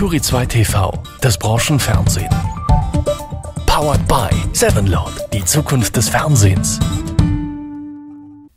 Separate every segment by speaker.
Speaker 1: Turi 2 TV, das Branchenfernsehen. Powered by Sevenlord, die Zukunft des Fernsehens.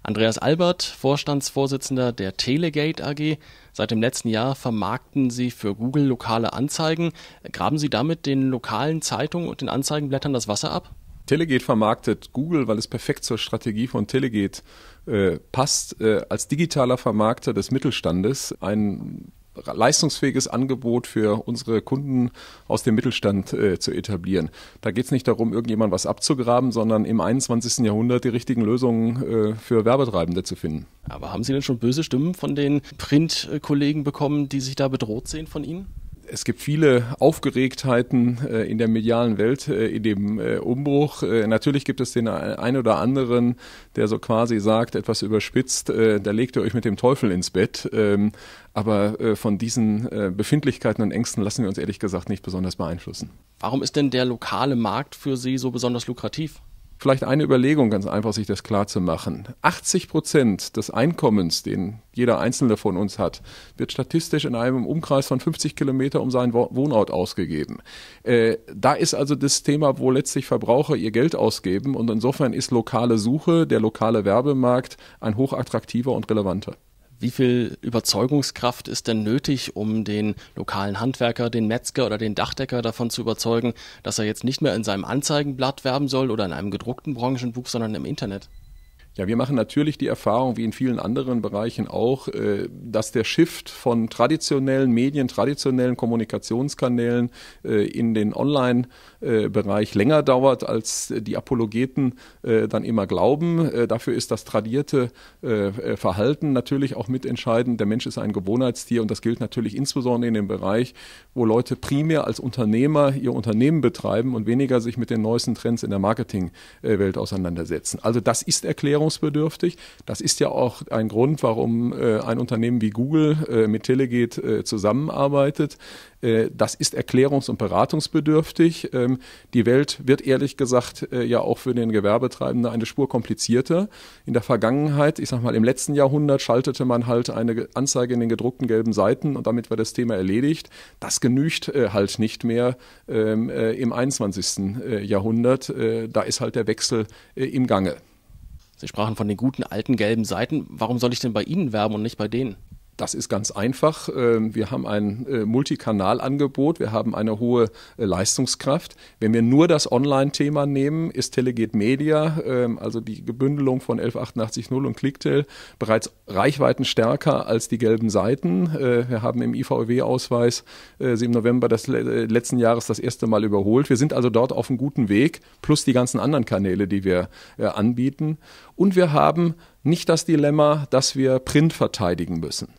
Speaker 1: Andreas Albert, Vorstandsvorsitzender der Telegate AG. Seit dem letzten Jahr vermarkten Sie für Google lokale Anzeigen. Graben Sie damit den lokalen Zeitungen und den
Speaker 2: Anzeigenblättern das Wasser ab? Telegate vermarktet Google, weil es perfekt zur Strategie von Telegate äh, passt, äh, als digitaler Vermarkter des Mittelstandes ein leistungsfähiges Angebot für unsere Kunden aus dem Mittelstand äh, zu etablieren. Da geht es nicht darum, irgendjemand was abzugraben, sondern im 21. Jahrhundert die richtigen Lösungen äh, für Werbetreibende zu finden. Aber haben Sie denn schon böse Stimmen von den Print-Kollegen bekommen, die sich da bedroht sehen von Ihnen? Es gibt viele Aufgeregtheiten äh, in der medialen Welt, äh, in dem äh, Umbruch. Äh, natürlich gibt es den äh, ein oder anderen, der so quasi sagt, etwas überspitzt, äh, da legt ihr euch mit dem Teufel ins Bett. Ähm, aber von diesen Befindlichkeiten und Ängsten lassen wir uns ehrlich gesagt nicht besonders beeinflussen. Warum ist denn der lokale Markt für Sie so besonders lukrativ? Vielleicht eine Überlegung, ganz einfach sich das klar zu machen. 80 Prozent des Einkommens, den jeder Einzelne von uns hat, wird statistisch in einem Umkreis von 50 Kilometer um seinen Wohnort ausgegeben. Äh, da ist also das Thema, wo letztlich Verbraucher ihr Geld ausgeben und insofern ist lokale Suche, der lokale Werbemarkt ein hochattraktiver und relevanter. Wie viel Überzeugungskraft ist denn nötig,
Speaker 1: um den lokalen Handwerker, den Metzger oder den Dachdecker davon zu überzeugen, dass er jetzt nicht mehr
Speaker 2: in seinem Anzeigenblatt werben soll oder in einem gedruckten Branchenbuch, sondern im Internet? Ja, wir machen natürlich die Erfahrung, wie in vielen anderen Bereichen auch, äh, dass der Shift von traditionellen Medien, traditionellen Kommunikationskanälen äh, in den Online-Bereich länger dauert, als die Apologeten äh, dann immer glauben. Dafür ist das tradierte Verhalten natürlich auch mitentscheidend. Der Mensch ist ein Gewohnheitstier und das gilt natürlich insbesondere in dem Bereich, wo Leute primär als Unternehmer ihr Unternehmen betreiben und weniger sich mit den neuesten Trends in der Marketingwelt auseinandersetzen. Also das ist Erklärung erklärungsbedürftig. Das ist ja auch ein Grund, warum äh, ein Unternehmen wie Google äh, mit Telegate äh, zusammenarbeitet. Das ist erklärungs- und beratungsbedürftig. Ähm, die Welt wird ehrlich gesagt ja auch für den Gewerbetreibenden eine Spur komplizierter. In der Vergangenheit, ich sag mal im letzten Jahrhundert, schaltete man halt eine Anzeige in den gedruckten gelben Seiten und damit war das Thema erledigt. Das genügt halt nicht mehr ähm, im 21. Jahrhundert. Da ist halt der Wechsel im Gange. Sie sprachen von den guten alten gelben Seiten. Warum soll ich denn bei Ihnen werben und nicht bei denen? Das ist ganz einfach. Ähm, wir haben ein äh, Multikanalangebot, wir haben eine hohe äh, Leistungskraft. Wenn wir nur das Online-Thema nehmen, ist Telegate Media, ähm, also die Gebündelung von 11880 und Clicktel, bereits reichweitenstärker als die gelben Seiten. Äh, wir haben im IVW-Ausweis e sie im November des letzten Jahres das erste Mal überholt. Wir sind also dort auf einem guten Weg, plus die ganzen anderen Kanäle, die wir anbieten. Und wir haben nicht das Dilemma, dass wir Print verteidigen müssen.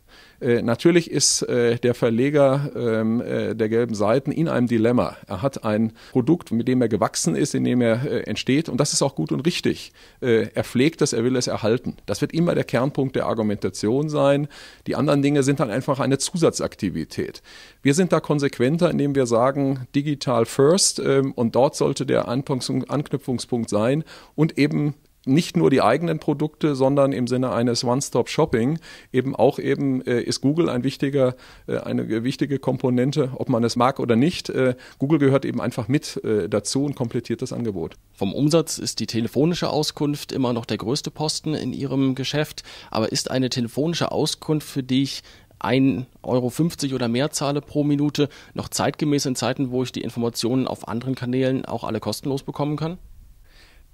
Speaker 2: Äh, natürlich ist äh, der Verleger ähm, äh, der gelben Seiten in einem Dilemma. Er hat ein Produkt, mit dem er gewachsen ist, in dem er äh, entsteht, und das ist auch gut und richtig. Äh, er pflegt es, er will es erhalten. Das wird immer der Kernpunkt der Argumentation sein. Die anderen Dinge sind dann halt einfach eine Zusatzaktivität. Wir sind da konsequenter, indem wir sagen, digital first, ähm, und dort sollte der Anknüpfungspunkt sein und eben nicht nur die eigenen Produkte, sondern im Sinne eines One-Stop-Shopping eben auch eben äh, ist Google ein wichtiger, äh, eine wichtige Komponente, ob man es mag oder nicht. Äh, Google gehört eben einfach mit äh, dazu und komplettiert das Angebot. Vom Umsatz ist die telefonische Auskunft immer noch der größte Posten in
Speaker 1: Ihrem Geschäft, aber ist eine telefonische Auskunft für dich 1,50 Euro oder mehr zahle pro Minute noch zeitgemäß in Zeiten, wo ich die Informationen auf anderen Kanälen auch alle
Speaker 2: kostenlos bekommen kann?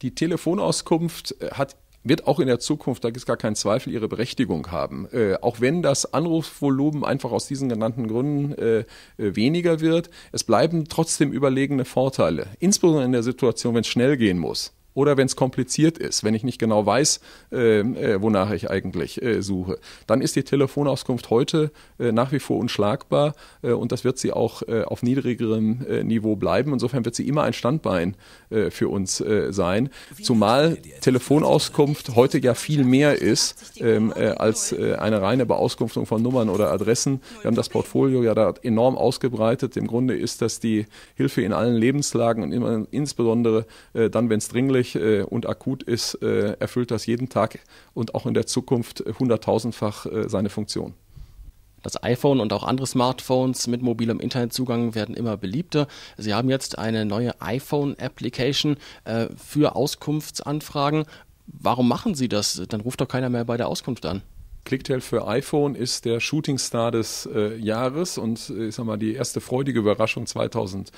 Speaker 2: die Telefonauskunft äh, hat wird auch in der Zukunft, da gibt es gar keinen Zweifel, ihre Berechtigung haben. Äh, auch wenn das Anrufsvolumen einfach aus diesen genannten Gründen äh, äh, weniger wird, es bleiben trotzdem überlegene Vorteile, insbesondere in der Situation, wenn es schnell gehen muss oder wenn es kompliziert ist, wenn ich nicht genau weiß, ähm, äh, wonach ich eigentlich äh, suche, dann ist die Telefonauskunft heute äh, nach wie vor unschlagbar äh, und das wird sie auch äh, auf niedrigerem Niveau bleiben. Insofern wird sie immer ein Standbein für uns sein, zumal Telefonauskunft heute ja viel mehr ist ähm, als eine reine Beauskunftung von Nummern oder Adressen. Wir haben das Portfolio ja da enorm ausgebreitet. Im Grunde ist das die Hilfe in allen Lebenslagen und immer, insbesondere dann, wenn es dringlich wichtig äh, und akut ist, äh, erfüllt das jeden Tag und auch in der Zukunft hunderttausendfach äh, seine Funktion. Das iPhone und auch andere
Speaker 1: Smartphones mit mobilem Internetzugang werden immer beliebter. Sie haben jetzt eine neue iPhone-Application äh, für Auskunftsanfragen. Warum machen Sie das? Dann ruft
Speaker 2: doch keiner mehr bei der Auskunft an. Clicktail für iPhone ist der Shooting Star des äh, Jahres und äh, ich sag mal die erste freudige Überraschung 2009.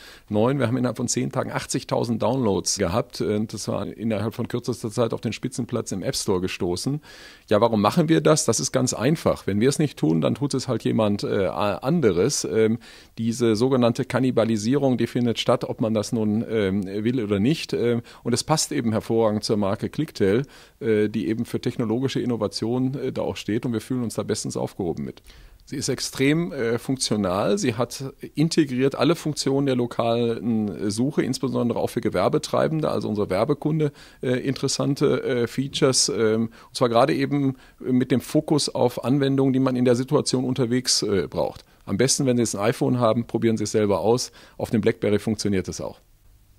Speaker 2: Wir haben innerhalb von zehn Tagen 80.000 Downloads gehabt äh, und das war innerhalb von kürzester Zeit auf den Spitzenplatz im App Store gestoßen. Ja, warum machen wir das? Das ist ganz einfach. Wenn wir es nicht tun, dann tut es halt jemand äh, anderes. Ähm, diese sogenannte Kannibalisierung, die findet statt, ob man das nun ähm, will oder nicht. Ähm, und es passt eben hervorragend zur Marke Clicktail, äh, die eben für technologische Innovation äh, da auch steht steht und wir fühlen uns da bestens aufgehoben mit. Sie ist extrem äh, funktional. Sie hat integriert alle Funktionen der lokalen äh, Suche, insbesondere auch für Gewerbetreibende, also unsere Werbekunde, äh, interessante äh, Features. Ähm, und zwar gerade eben mit dem Fokus auf Anwendungen, die man in der Situation unterwegs äh, braucht. Am besten, wenn Sie jetzt ein iPhone haben, probieren Sie es selber aus. Auf dem BlackBerry funktioniert es auch.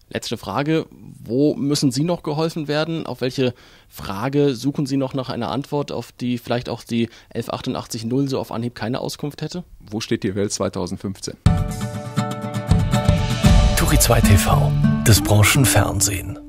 Speaker 2: Letzte Frage, wo müssen Sie noch geholfen werden? Auf welche Frage suchen Sie noch nach
Speaker 1: einer Antwort, auf die vielleicht auch die 11880 so auf Anhieb keine Auskunft hätte?
Speaker 2: Wo steht die Welt 2015? Turi 2 TV, das Branchenfernsehen.